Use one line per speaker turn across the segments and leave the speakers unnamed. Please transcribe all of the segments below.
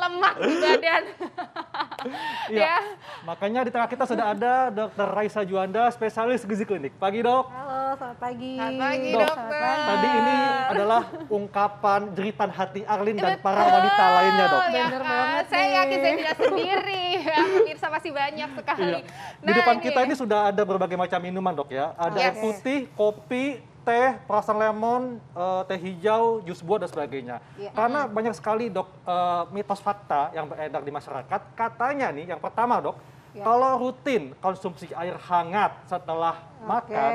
lemak di badan.
ya. ya. Makanya di tengah kita sudah ada dokter Raisa Juanda, spesialis gizi klinik. Pagi, Dok.
Halo, selamat pagi. Selamat
pagi, Dok, pagi. Tadi ini adalah ungkapan jeritan hati Arlin dan Betul, para wanita lainnya, Dok. Ya benar
kan? banget. Saya nih. yakin saya tidak sendiri. Ya, pemirsa masih banyak sekali. Iya. Nah, di depan ini. kita ini
sudah ada berbagai macam minuman, Dok ya. Ada yes. putih, kopi, teh, perasan lemon, uh, teh hijau, jus buah dan sebagainya. Ya. Karena banyak sekali dok uh, mitos fakta yang beredar di masyarakat. Katanya nih yang pertama dok, ya. kalau rutin konsumsi air hangat setelah okay. makan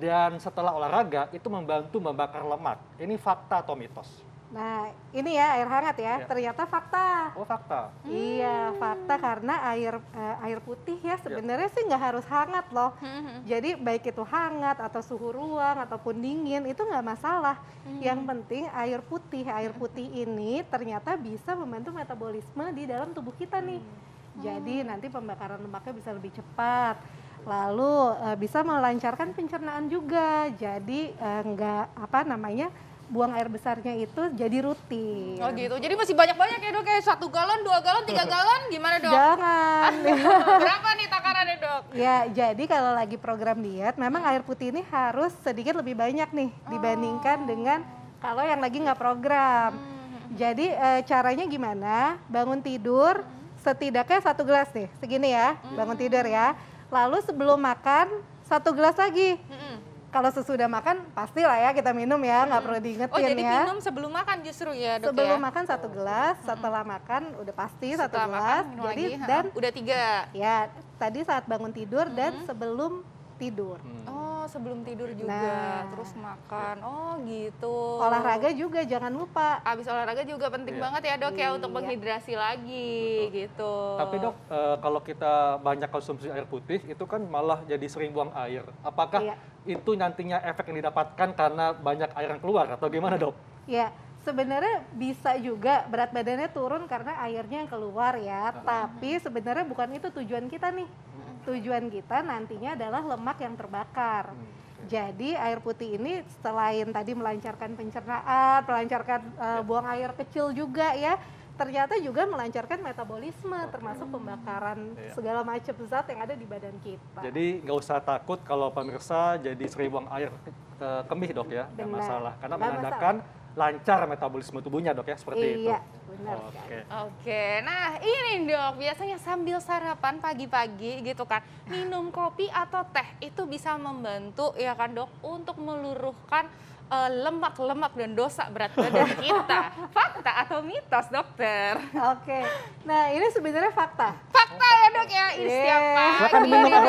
dan setelah olahraga itu membantu membakar lemak. Ini fakta atau mitos?
Nah, ini ya air hangat ya. ya. Ternyata fakta. Oh,
fakta. Iya, hmm.
Iya, fakta karena air uh, air putih ya iya. sebenarnya ya. sih nggak harus hangat loh. Hmm, hmm, hmm. Jadi baik itu hangat atau suhu ruang ataupun dingin itu nggak masalah. Hmm. Yang penting air putih. Air putih ini ternyata bisa membantu metabolisme di dalam tubuh kita nih. Hmm. Jadi hmm. nanti pembakaran lemaknya bisa lebih cepat lalu uh, bisa melancarkan pencernaan juga jadi uh, nggak apa namanya buang air besarnya itu jadi rutin. Oh gitu. Jadi masih
banyak-banyak ya dok, kayak satu galon, dua galon, tiga galon, gimana dok? Jangan. Berapa nih takarannya dok? Ya,
jadi kalau lagi program diet, memang air putih ini harus sedikit lebih banyak nih oh. dibandingkan dengan kalau yang lagi nggak program. Hmm. Jadi e, caranya gimana? Bangun tidur setidaknya satu gelas nih, segini ya, hmm. bangun tidur ya. Lalu sebelum makan satu gelas lagi. Hmm kalau sesudah makan pasti lah ya kita minum ya nggak hmm. perlu diingetin oh, jadi ya. minum
sebelum makan justru ya dok sebelum ya? makan
satu gelas hmm. setelah makan udah pasti setelah satu gelas makan, jadi lagi, dan udah tiga ya tadi saat bangun tidur hmm. dan sebelum tidur hmm.
oh sebelum tidur nah. juga, nah. terus makan. Iya. Oh, gitu. Olahraga
juga jangan lupa.
Abis olahraga juga penting iya. banget ya, Dok, iya. ya untuk iya. menghidrasi lagi Betul. gitu. Tapi, Dok,
e, kalau kita banyak konsumsi air putih itu kan malah jadi sering buang air. Apakah iya. itu nantinya efek yang didapatkan karena banyak air yang keluar atau gimana, Dok?
Iya sebenarnya bisa juga berat badannya turun karena airnya yang keluar ya. Uh -huh. Tapi sebenarnya bukan itu tujuan kita nih. -huh. Hmm tujuan kita nantinya adalah lemak yang terbakar. Hmm, jadi air putih ini selain tadi melancarkan pencernaan, melancarkan uh, buang air kecil juga ya, ternyata juga melancarkan metabolisme termasuk pembakaran iya. segala macam zat yang ada di badan kita.
Jadi nggak usah takut kalau pemirsa jadi sering buang air ke kemih dok ya, nggak masalah karena menandakan masalah lancar metabolisme tubuhnya dok ya seperti iya, itu. Iya,
benar.
Oke. Okay. Oke. Nah, ini dok, biasanya sambil sarapan pagi-pagi gitu kan, minum kopi atau teh itu bisa membantu ya kan dok untuk meluruhkan eh, lemak-lemak uh, dan dosa berat badan kita. fakta atau mitos, dokter? Oke. Okay. Nah, ini sebenarnya fakta. Fakta ya, dok ya. Ini yeah. Iya. pagi. Silakan ya,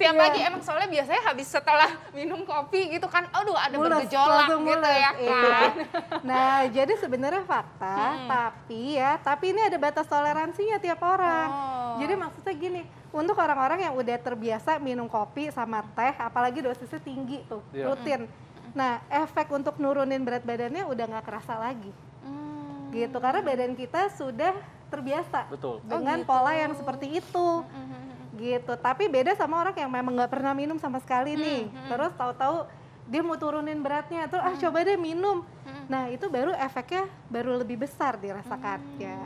setiap yeah. pagi emang soalnya biasanya habis setelah minum kopi gitu kan aduh ada mules, bergejolak gitu mulus. ya iya. kan
nah jadi sebenarnya fakta hmm. tapi ya tapi ini ada batas toleransinya tiap orang oh. jadi maksudnya gini untuk orang-orang yang udah terbiasa minum kopi sama teh apalagi dosisnya tinggi tuh yeah. rutin hmm. nah efek untuk nurunin berat badannya udah nggak kerasa lagi hmm. gitu karena badan kita sudah terbiasa Betul. Oh, dengan oh, gitu. pola yang seperti itu. -hmm. hmm, hmm gitu tapi beda sama orang yang memang nggak pernah minum sama sekali nih hmm, hmm. terus tahu-tahu dia mau turunin beratnya terus ah, hmm. ah coba deh minum hmm. nah itu baru efeknya baru lebih besar dirasakan hmm. ya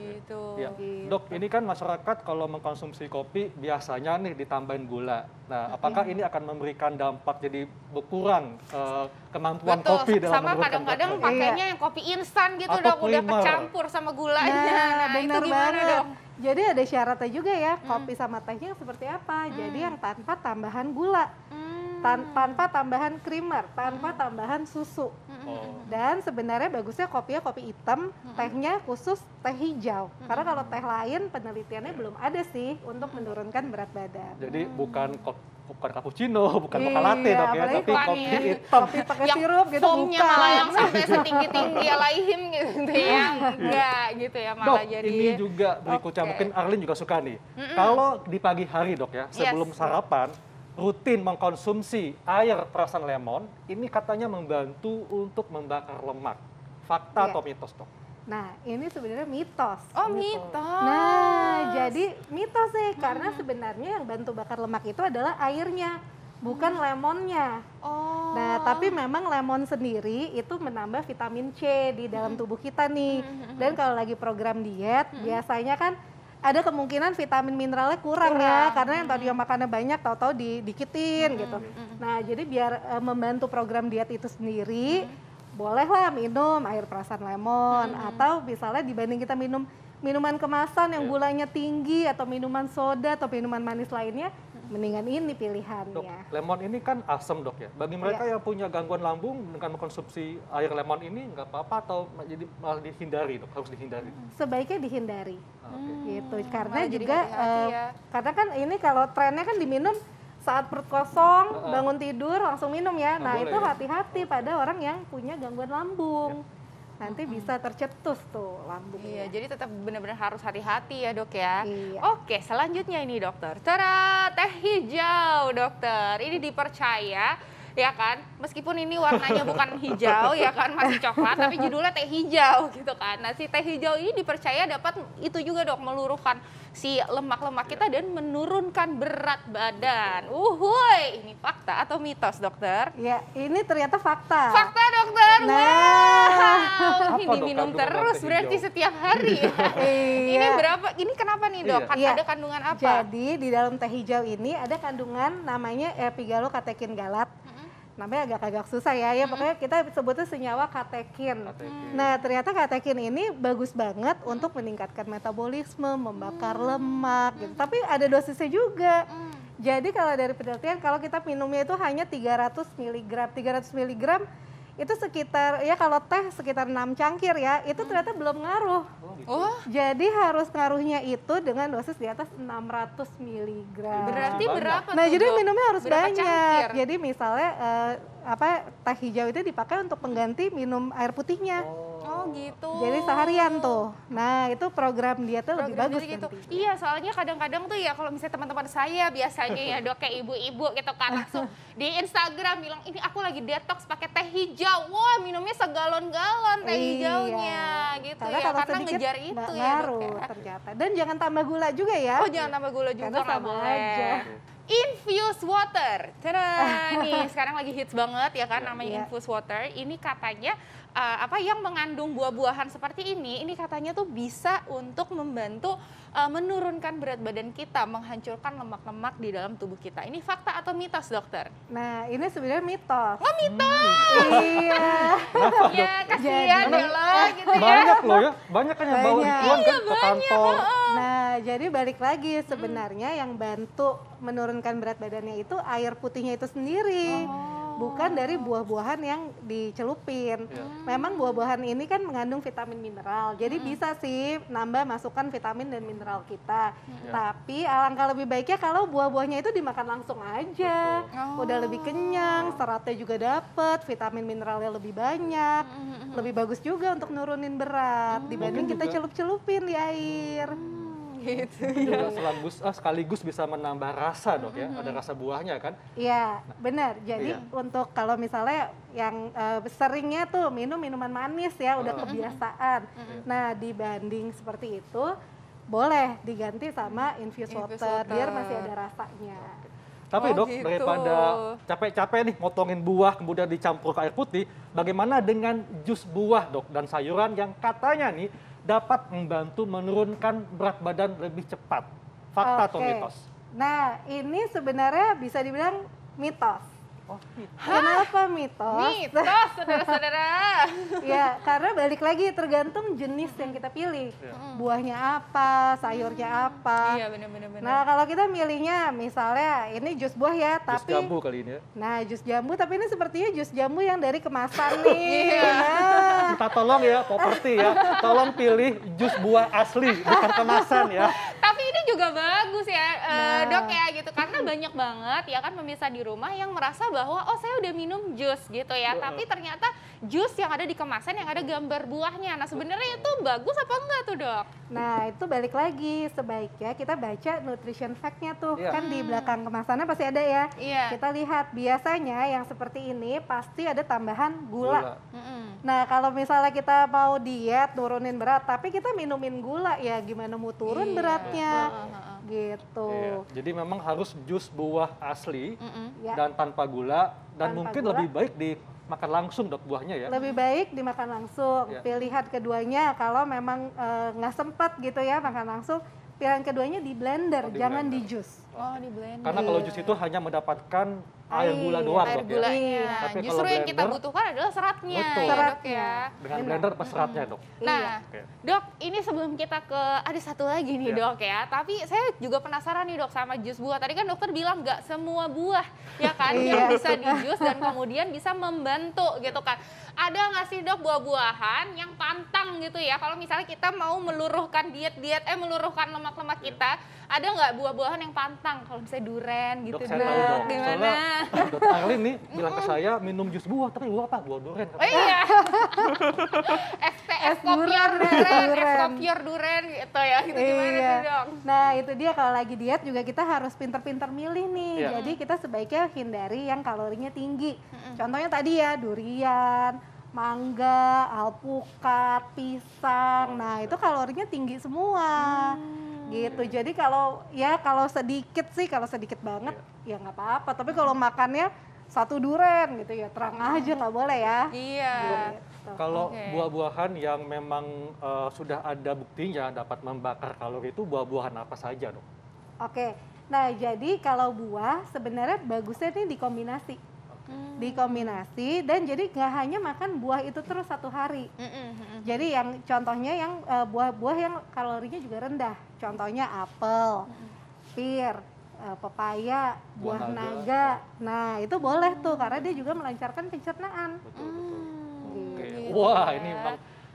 gitu. Ya. gitu.
Dok, ini kan masyarakat kalau mengkonsumsi kopi biasanya nih ditambahin gula. Nah, apakah ini akan memberikan dampak jadi berkurang uh, kemampuan Betul. kopi dalam sama kadang-kadang iya. pakainya iya.
yang kopi instan gitu Atau dok, udah kecampur sama
gulanya. Nah, nah itu gimana banget. dok? jadi ada syaratnya juga ya hmm. kopi sama tehnya seperti apa mm. jadi yang tanpa tambahan gula tan hmm. tanpa tambahan krimer, tanpa hmm. tambahan susu Oh. Dan sebenarnya bagusnya kopinya kopi hitam, tehnya khusus teh hijau. Karena kalau teh lain penelitiannya belum ada sih untuk menurunkan berat badan.
Jadi mm. bukan kopi bukan cappuccino, bukan iya, latte ya, tapi kopi ya. hitam.
Kopi pakai yang sirup gitu bukan. malah yang sampai setinggi-tinggi alaihim ya,
gitu ya. Iya. Enggak gitu ya malah dok, jadi. ini
juga berikutnya okay. mungkin Arlin juga suka nih. Mm -mm. Kalau di pagi hari dok ya, sebelum yes. sarapan, rutin mengkonsumsi air perasan lemon, ini katanya membantu untuk membakar lemak. Fakta yeah. atau mitos, dok?
Nah, ini sebenarnya mitos. Oh, mitos. Gitu. mitos. Nah, jadi mitos sih hmm. karena sebenarnya yang bantu bakar lemak itu adalah airnya, bukan hmm. lemonnya. Oh. Nah, tapi memang lemon sendiri itu menambah vitamin C di dalam hmm. tubuh kita nih. Hmm, hmm, hmm. Dan kalau lagi program diet, hmm. biasanya kan ada kemungkinan vitamin mineralnya kurang, ya, kurang. ya karena yang tadi hmm. makannya banyak tahu-tahu di dikitin gitu. hmm. gitu. Nah, jadi biar e, membantu program diet itu sendiri hmm. bolehlah minum air perasan lemon hmm. atau misalnya dibanding kita minum minuman kemasan yang ya. gulanya tinggi atau minuman soda atau minuman manis lainnya mendingan ini pilihannya. Dok, ya.
lemon ini kan asam dok ya. Bagi iya. mereka ya. yang punya gangguan lambung dengan mengkonsumsi air lemon ini nggak apa-apa atau jadi malah dihindari dok, harus dihindari. Hmm,
sebaiknya dihindari. Ah, hmm. Gitu. Karena malah juga uh, ya. Eh, karena kan ini kalau trennya kan diminum saat perut kosong, uh -uh. bangun tidur langsung minum ya. Nah, nah itu ya. hati-hati ya. pada orang yang punya gangguan lambung. Ya nanti bisa
tercetus tuh lambung. Iya, jadi tetap benar-benar harus hati-hati ya dok ya. Iya. Oke, selanjutnya ini dokter. Cara teh hijau dokter, ini dipercaya ya kan, meskipun ini warnanya bukan hijau ya kan, masih coklat, tapi judulnya teh hijau gitu kan. Nah si teh hijau ini dipercaya dapat itu juga dok meluruhkan si lemak-lemak kita dan menurunkan berat badan. Uhuy, ini fakta atau mitos dokter? Ya, ini ternyata fakta. Fakta dokter. Nah, wow. ini minum terus berarti hijau. setiap hari. Ya. iya. Ini berapa?
Ini kenapa nih dok? Iya. Ada kandungan apa? Jadi di dalam teh hijau ini ada kandungan namanya katekin galat. Namanya agak-agak susah ya, ya pokoknya kita sebutnya senyawa katekin. katekin. Nah ternyata katekin ini bagus banget untuk meningkatkan metabolisme, membakar -hmm. lemak gitu. Tapi ada dosisnya juga. -hmm. Jadi kalau dari penelitian kalau kita minumnya itu hanya 300 mg. 300 mg itu sekitar ya kalau teh sekitar 6 cangkir ya itu ternyata belum ngaruh. Oh, gitu. Jadi harus ngaruhnya itu dengan dosis di atas 600 mg. Berarti berapa? Nah, jadi minumnya harus banyak. Cangkir? Jadi misalnya uh, apa teh hijau itu dipakai untuk pengganti minum air putihnya. Oh. Oh gitu.
Jadi seharian tuh.
Nah itu program dia tuh program lebih bagus gitu.
Nanti. Iya soalnya kadang-kadang tuh ya kalau misalnya teman-teman saya biasanya ya dok kayak ibu-ibu gitu kan langsung di Instagram bilang ini aku lagi detox pakai teh hijau. Wah minumnya segalon-galon teh iya. hijaunya gitu Karena ya. Karena ngejar itu ya. Ngaruh ya. ternyata.
Dan jangan tambah gula juga ya. Oh jangan tambah gula juga Karena sama aja
infused water. Tada, nih sekarang lagi hits banget ya kan ya, namanya yeah. infused water. Ini katanya uh, apa yang mengandung buah-buahan seperti ini, ini katanya tuh bisa untuk membantu uh, menurunkan berat badan kita, menghancurkan lemak-lemak di dalam tubuh kita. Ini fakta atau mitos, dokter?
Nah, ini sebenarnya mitos. Oh, mitos. Hmm.
iya. ya, kasihan ya
loh gitu ya. Banyak loh ya,
banyak kan yang bawa kan iya, ke kantor. Banyak,
Nah, jadi balik lagi hmm. sebenarnya hmm. yang bantu menurunkan berat badannya itu air putihnya itu sendiri. Oh bukan dari buah-buahan yang dicelupin. Ya. Hmm. Memang buah-buahan ini kan mengandung vitamin mineral, jadi hmm. bisa sih nambah masukan vitamin dan mineral kita. Hmm. Ya. Tapi alangkah lebih baiknya kalau buah-buahnya itu dimakan langsung aja, oh. udah lebih kenyang, seratnya juga dapet, vitamin mineralnya lebih banyak, Hmm. lebih bagus juga untuk nurunin berat hmm. dibanding Mungkin kita celup-celupin di air. Hmm gitu. Juga selagus,
ah, sekaligus bisa menambah rasa dok ya, ada rasa buahnya kan?
Iya, benar. Jadi iya. untuk kalau misalnya yang uh, seringnya tuh minum minuman manis ya, udah -hmm. kebiasaan. Nah dibanding seperti itu, boleh diganti sama infused, infused water, water biar masih ada rasanya. Okay.
Tapi oh, dok, gitu. daripada capek-capek nih motongin buah kemudian dicampur ke air putih, bagaimana dengan jus buah dok dan sayuran yang katanya nih dapat membantu menurunkan berat badan lebih cepat? Fakta okay. atau mitos?
Nah, ini sebenarnya bisa dibilang mitos. Oh, mitos. Kenapa mitos? Mitos, saudara-saudara. ya, karena balik lagi tergantung jenis yang kita pilih. Ya. Buahnya apa, sayurnya hmm. apa. Iya, benar-benar. Nah, kalau kita milihnya misalnya ini jus buah ya, tapi jus jambu kali ini ya. Nah, jus jambu tapi ini sepertinya jus jambu yang dari kemasan nih. Iya. Nah.
Kita tolong ya, properti ya. Tolong pilih jus buah asli, bukan kemasan ya
juga bagus ya eh, nah. dok ya gitu karena banyak banget ya kan pemirsa di rumah yang merasa bahwa oh saya udah minum jus gitu ya nah. tapi ternyata jus yang ada di kemasan yang ada gambar buahnya nah sebenarnya itu bagus apa enggak tuh dok nah
itu balik lagi sebaiknya kita baca nutrition factnya tuh yeah. kan hmm. di belakang kemasannya pasti ada ya yeah. kita lihat biasanya yang seperti ini pasti ada tambahan gula, gula. nah kalau misalnya kita mau diet turunin berat tapi kita minumin gula ya gimana mau turun iya, beratnya gitu. Iya.
Jadi memang harus jus buah asli mm -mm. dan tanpa gula dan tanpa mungkin gula. lebih baik dimakan langsung dok buahnya ya. Lebih
baik dimakan langsung. ya. Pilihan keduanya kalau memang eh, nggak e, sempat gitu ya makan langsung, pilihan keduanya di blender, oh, di jangan blender. di jus. Oh, iya. di blender.
Karena kalau jus itu hanya mendapatkan air, gula iya, doang, air dok ya. Tapi iya. Justru blender, yang kita butuhkan
adalah seratnya, betul. Ya, dok ya. Dengan blender pas seratnya, dok. Nah, iya. dok, ini sebelum kita ke ada satu lagi nih, iya. dok ya. Tapi saya juga penasaran nih, dok, sama jus buah. Tadi kan dokter bilang nggak semua buah, ya kan, yang bisa di jus dan kemudian bisa membantu, gitu kan. Ada nggak sih, dok, buah-buahan yang pantang gitu ya? Kalau misalnya kita mau meluruhkan diet-diet, eh meluruhkan lemak-lemak kita, ada nggak buah-buahan yang pantang? tentang kalau misalnya duren gitu dok, saya tahu, dok. gimana?
Soalnya Arlin nih bilang ke saya minum jus buah, tapi buah apa? Buah duren. Oh iya.
es kopior duren, es kopior duren gitu ya. Gitu gimana iya. tuh dok? Nah itu dia kalau lagi diet juga kita harus pinter-pinter milih nih. Yeah. Jadi kita sebaiknya hindari yang kalorinya tinggi. Contohnya tadi ya durian, mangga, alpukat, pisang. Oh, nah, itu kalorinya tinggi semua. Hmm gitu. Jadi kalau ya kalau sedikit sih kalau sedikit banget yeah. ya nggak apa-apa. Tapi kalau makannya satu duren gitu ya terang iya. aja nggak boleh ya. Iya.
Gitu. Kalau okay. buah-buahan yang memang uh, sudah ada buktinya dapat membakar kalori itu buah-buahan apa saja dong?
Oke. Okay. Nah, jadi kalau buah sebenarnya bagusnya nih dikombinasi hmm. dikombinasi dan jadi nggak hanya makan buah itu terus satu hari hmm, hmm, hmm, hmm. jadi yang contohnya yang eh, buah-buah yang kalorinya juga rendah contohnya apel hmm. hmm. pir uh, pepaya buah,
buah naga. naga
ya. nah itu boleh tuh karena dia juga melancarkan pencernaan betul, betul.
Hmm. Gitu. Okay. Gitu. wah ini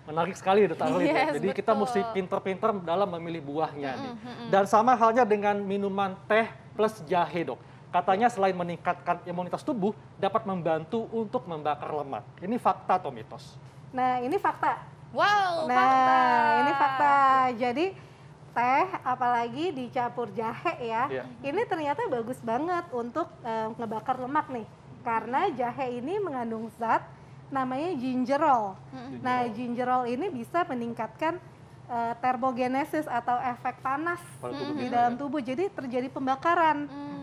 menarik sekali detail yes, iya, Jadi betul. kita mesti pinter-pinter dalam memilih buahnya -hmm. nih. Dan sama halnya dengan minuman teh plus jahe dok. Katanya selain meningkatkan imunitas tubuh, dapat membantu untuk membakar lemak. Ini fakta atau mitos?
Nah, ini fakta. Wow, nah, fakta. ini fakta. Jadi teh apalagi dicampur jahe ya. Yeah. Ini ternyata bagus banget untuk um, ngebakar lemak nih. Karena jahe ini mengandung zat namanya gingerol. Nah, gingerol ini bisa meningkatkan uh, termogenesis atau efek panas mm-hmm. di dalam ya. tubuh. Jadi terjadi pembakaran. hmm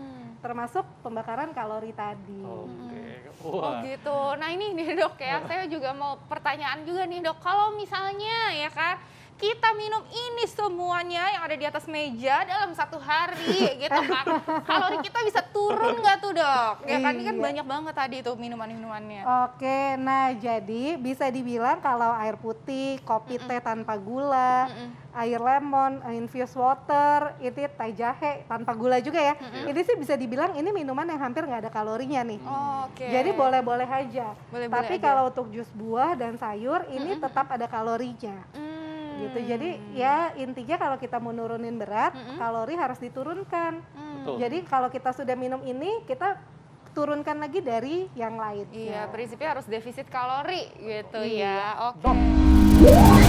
termasuk pembakaran kalori tadi. Okay.
Oh gitu. Nah ini nih dok ya, saya juga mau pertanyaan juga nih dok. Kalau misalnya ya kan kita minum ini semuanya yang ada di atas meja dalam satu hari gitu kan. Kalori kita bisa turun nggak tuh dok? Ya kan ini kan iya. banyak banget tadi itu minuman-minumannya.
Oke, nah jadi bisa dibilang kalau air putih, kopi teh tanpa gula, air lemon, infused water, itu teh jahe tanpa gula juga ya. Ini sih bisa dibilang ini minuman yang hampir nggak ada kalorinya nih. Oke. Jadi boleh-boleh aja. Tapi kalau untuk jus buah dan sayur ini tetap ada kalorinya. Mm gitu hmm. jadi ya intinya kalau kita mau nurunin berat -hmm. kalori harus diturunkan Hmm. jadi kalau kita sudah minum ini kita turunkan lagi dari yang lain iya, iya. prinsipnya harus defisit kalori gitu ya. iya. ya oke okay.